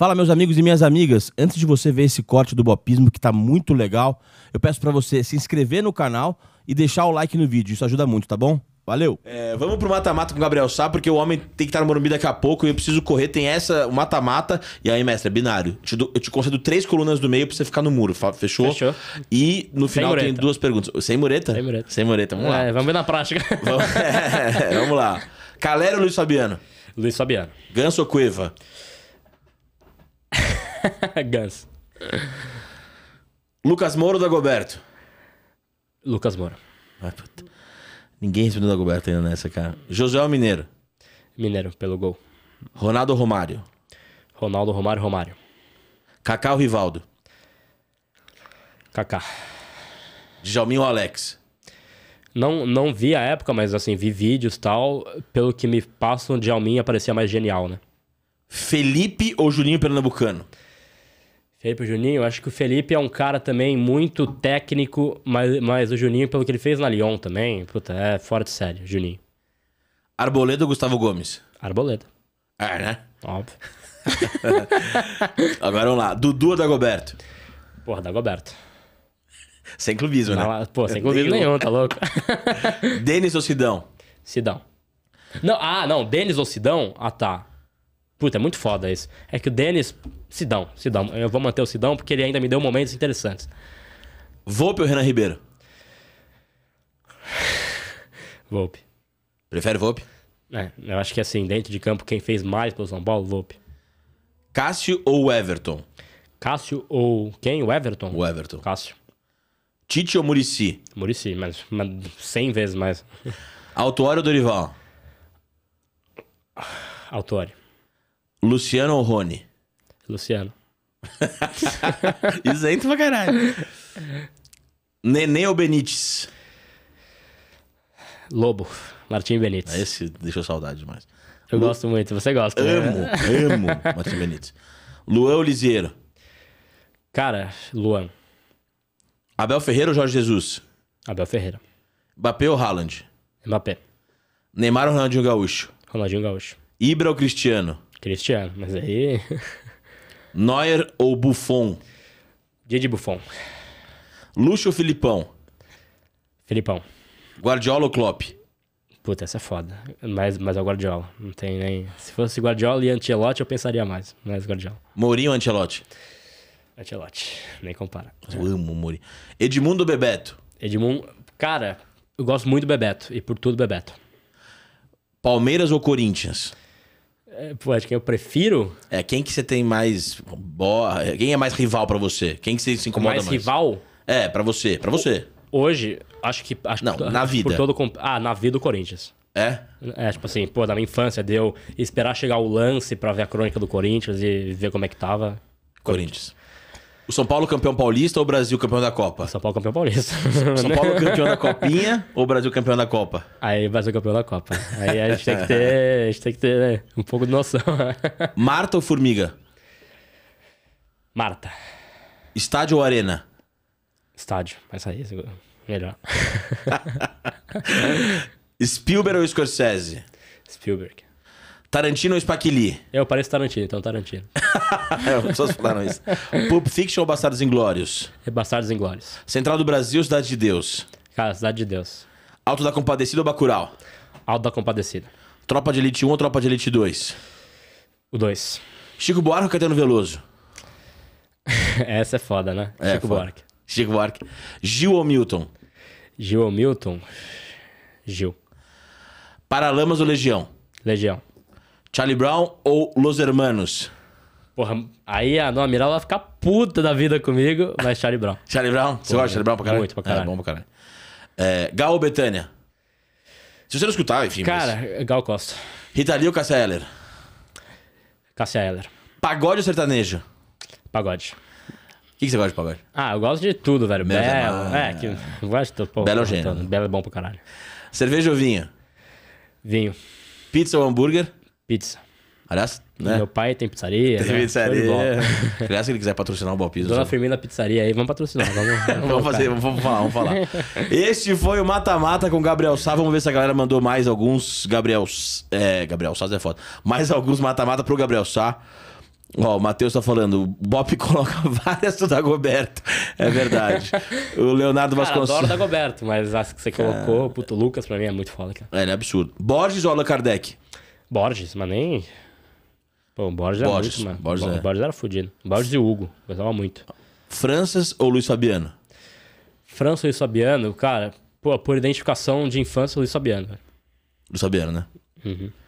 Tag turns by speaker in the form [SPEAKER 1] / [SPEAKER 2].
[SPEAKER 1] Fala, meus amigos e minhas amigas. Antes de você ver esse corte do Bopismo, que está muito legal, eu peço para você se inscrever no canal e deixar o like no vídeo. Isso ajuda muito, tá bom? Valeu. É, vamos pro mata-mata com o Gabriel Sá, porque o homem tem que estar no Morumbi daqui a pouco e eu preciso correr. Tem essa, o mata-mata. E aí, mestre, é binário. Eu te, dou, eu te concedo três colunas do meio pra você ficar no muro. Fechou? Fechou. E no final tem duas perguntas. Sem mureta? Sem mureta. Sem mureta, vamos é, lá. Vamos ver na prática. Vamos, é, vamos lá. Calera ou Luiz Fabiano? Luiz Fabiano. Ganso ou Cueva? Ganso. Lucas Moura ou Dagoberto? Lucas Moura. Ninguém respondeu Dagoberto ainda nessa, cara. Josué Mineiro? Mineiro, pelo gol. Ronaldo Romário? Ronaldo Romário Romário. Cacá ou Rivaldo? Kaká. Djalmin ou Alex? Não, não vi a época, mas assim, vi vídeos e tal. Pelo que me passam, o Djalminho aparecia mais genial, né? Felipe ou Juninho Pernambucano? Felipe Juninho, acho que o Felipe é um cara também muito técnico, mas, mas o Juninho, pelo que ele fez na Lyon também, puta, é fora de série, Juninho. Arboleda ou Gustavo Gomes? Arboleda. É, né? Óbvio. Agora vamos lá. Dudu ou Dagoberto? Porra, Dagoberto. Sem clubismo, né? Pô, sem clubismo nenhum, tá louco? Denis ou Sidão? Sidão. Não, ah, não, Denis ou Sidão? Ah, tá. Puta, é muito foda isso. É que o Denis, Sidão, Sidão. Eu vou manter o Sidão porque ele ainda me deu momentos interessantes. Volpe ou Renan Ribeiro? Volpe. Prefere Volpe? É, eu acho que assim, dentro de campo, quem fez mais pelo São Paulo, Volpe. Cássio ou Everton? Cássio ou quem? O Everton? O Everton. Cássio. Tite ou Murici? Murici, mas, mas 100 vezes mais. Autório ou Dorival? Autório. Luciano ou Rony? Luciano. Isento pra caralho. Nenê ou Benítez? Lobo. Martim Benítez. Ah, esse deixou saudade demais. Eu Lu... gosto muito, você gosta. Né? Amo, né? amo Martim Benítez. Luan ou Lisieiro? Cara, Luan. Abel Ferreira ou Jorge Jesus? Abel Ferreira. Mbappé ou Haaland? Mbappé. Neymar ou Ronaldinho Gaúcho? Ronaldinho Gaúcho. Ibra ou Cristiano? Cristiano, mas aí. Neuer ou Buffon? de Buffon. Luxo ou Filipão? Filipão. Guardiola ou Klopp? Puta, essa é foda. Mas, mas é o Guardiola. Não tem nem. Se fosse Guardiola e Antelote, eu pensaria mais. Mas Guardiola. Mourinho ou Antelote? Antelote. Nem compara. Eu amo o Mourinho. Edmundo ou Bebeto? Edmundo. Cara, eu gosto muito do Bebeto. E por tudo, Bebeto. Palmeiras ou Corinthians? É, pô, acho que eu prefiro. É, quem que você tem mais. Borra, quem é mais rival para você? Quem que você se incomoda mais? Mais rival? É, para você, para você. Hoje, acho que. Acho não, que, na acho vida. Todo, ah, na vida do Corinthians. É? É, tipo assim, pô, da minha infância deu esperar chegar o lance para ver a crônica do Corinthians e ver como é que tava. Corinthians. O São Paulo campeão paulista ou o Brasil campeão da Copa? São Paulo campeão paulista. São Paulo campeão da Copinha ou Brasil campeão da Copa? Aí Brasil campeão da Copa. Aí a gente tem que ter, a gente tem que ter né, um pouco de noção. Marta ou Formiga? Marta. Estádio ou Arena? Estádio. Vai sair é melhor. Spielberg ou Scorsese? Spielberg. Tarantino ou Spaquili? Eu pareço Tarantino, então Tarantino. Pessoas falaram isso. Pulp Fiction ou Bastardos Inglórios? É Bastardos Inglórios. Central do Brasil ou Cidade de Deus? Cara, Cidade de Deus. Alto da Compadecida ou Bacurau? Alto da Compadecida. Tropa de Elite 1 ou Tropa de Elite 2? O 2. Chico Buarque ou Caetano Veloso? Essa é foda, né? É, Chico foda. Buarque. Chico Buarque. Gil ou Milton? Gil ou Milton? Gil. Paralamas ou Legião? Legião. Charlie Brown ou Los Hermanos? Porra, aí a Noa Mirala vai ficar puta da vida comigo, mas Charlie Brown. Charlie Brown? Você gosta de Charlie Brown pra caralho? Muito pra caralho. É, bom pra caralho. É, Gal ou Betânia? Se você não escutava, enfim. Cara, mas... Gal Costa. Rita Lee ou Cássia Eller? Cássia Eller. Pagode ou sertanejo? Pagode. O que, que, você gosta de pagode? Ah, eu gosto de tudo, velho. Belo. é, que eu gosto de Pô, Belo gênio. Belo é bom pra caralho. Cerveja ou vinho? Vinho. Pizza ou hambúrguer? Pizza. Aliás, né? Meu pai tem pizzaria. Tem né? pizzaria. Aliás, se ele quiser patrocinar o Balpiso. Dona Firmina Pizzaria aí, vamos patrocinar. Vamos, vamos, vamos fazer, vamos falar, vamos falar. este foi o Mata Mata com o Gabriel Sá. Vamos ver se a galera mandou mais alguns Gabriel... É, Gabriel Sá é foda. Mais alguns Mata Mata pro Gabriel Sá. Ó, o Matheus tá falando, o Bop coloca várias do Dagoberto. É verdade. o Leonardo Vasconcelos. Eu adoro o Dagoberto, mas acho que você colocou, é... puto Lucas, pra mim é muito foda, cara. É, ele é absurdo. Borges ou Allan Kardec? Borges, mas nem. Pô, o Borges, Borges era muito, mano. Borges, Borges, é. Borges era fodido. Borges e Hugo, gostava muito. Francis ou Luiz Fabiano? França ou Luiz Fabiano, cara, pô, por identificação de infância, Luiz Fabiano. Luiz Fabiano, né? Uhum.